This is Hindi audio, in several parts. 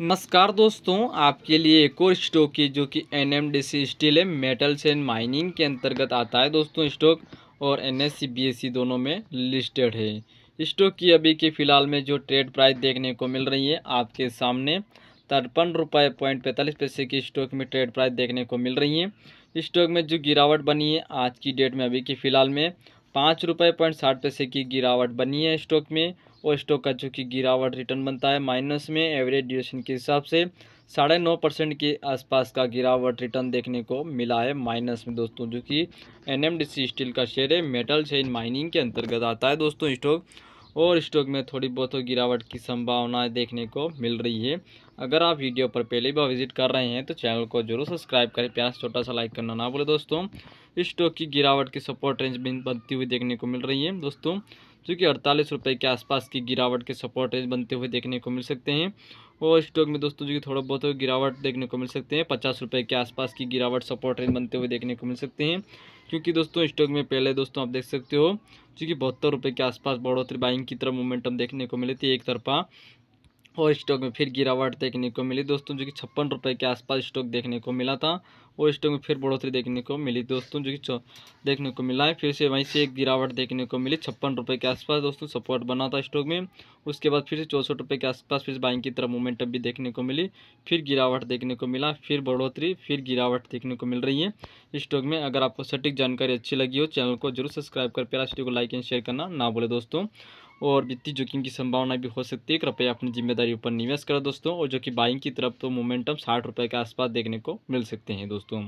नमस्कार दोस्तों आपके लिए एक और स्टॉक की जो कि N M D C steel है मेटल्स एंड माइनिंग के अंतर्गत आता है दोस्तों स्टॉक और N S E B S E दोनों में लिस्टेड है स्टॉक की अभी के फ़िलहाल में जो ट्रेड प्राइस देखने को मिल रही है आपके सामने तिरपन रुपये पॉइंट पैंतालीस पैसे की स्टॉक में ट्रेड प्राइस देखने को मिल रही है स्टॉक में जो गिरावट बनी है आज की डेट में अभी के फ़िलहाल में पाँच रुपये पॉइंट साठ पैसे की गिरावट बनी है स्टॉक में और स्टॉक का जो कि गिरावट रिटर्न बनता है माइनस में एवरेज ड्यूरेशन के हिसाब से साढ़े नौ परसेंट के आसपास का गिरावट रिटर्न देखने को मिला है माइनस में दोस्तों जो कि एनएमडीसी स्टील का शेयर है मेटल चेन माइनिंग के अंतर्गत आता है दोस्तों स्टॉक और स्टॉक में थोड़ी बहुत गिरावट की संभावनाएं देखने को मिल रही है अगर आप वीडियो पर पहले बार विजिट कर रहे हैं तो चैनल को जरूर सब्सक्राइब करें प्यार छोटा सा लाइक करना ना भूलें दोस्तों स्टॉक की गिरावट की सपोर्ट रेंज बनती हुई देखने को मिल रही है दोस्तों जो कि अड़तालीस रुपये के आसपास की गिरावट के सपोर्ट रेंज बनते हुए देखने को मिल सकते हैं और स्टॉक में दोस्तों जो कि थोड़ा बहुत गिरावट देखने को मिल सकते हैं पचास रुपये के आसपास की गिरावट सपोर्ट रेंज बनते हुए देखने को मिल सकते हैं क्योंकि दोस्तों स्टॉक में पहले दोस्तों आप देख सकते हो जो कि बहत्तर रुपये के आसपास बढ़ोतरी बाइंग की तरफ मोमेंटम देखने को मिली थी एक तरफा और स्टॉक में फिर गिरावट देखने को मिली दोस्तों जो कि छप्पन रुपये के आसपास स्टॉक देखने को मिला था और स्टॉक में फिर बढ़ोतरी देखने को मिली दोस्तों जो कि देखने को मिला है फिर से वहीं से एक गिरावट देखने को मिली छप्पन रुपये के आसपास दोस्तों सपोर्ट बना था स्टॉक में उसके बाद फिर से चौंसठ रुपये के आसपास फिर बाइंग की तरफ मोमेंटम भी देखने को मिली फिर गिरावट देखने को मिला फिर बढ़ोतरी फिर गिरावट देखने को मिल रही है स्टॉक में अगर आपको सटीक जानकारी अच्छी लगी हो चैनल को जरूर सब्सक्राइब कर प्यारा वीडियो को लाइक एंड शेयर करना ना बोले दोस्तों और वित्तीय जोखिम की संभावना भी हो सकती है कृपया अपनी जिम्मेदारी ऊपर निवेश करें दोस्तों और जो कि बाइंग की तरफ तो मोमेंटम साठ रुपये के आसपास देखने को मिल सकते हैं दोस्तों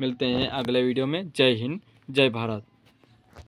मिलते हैं अगले वीडियो में जय हिंद जय भारत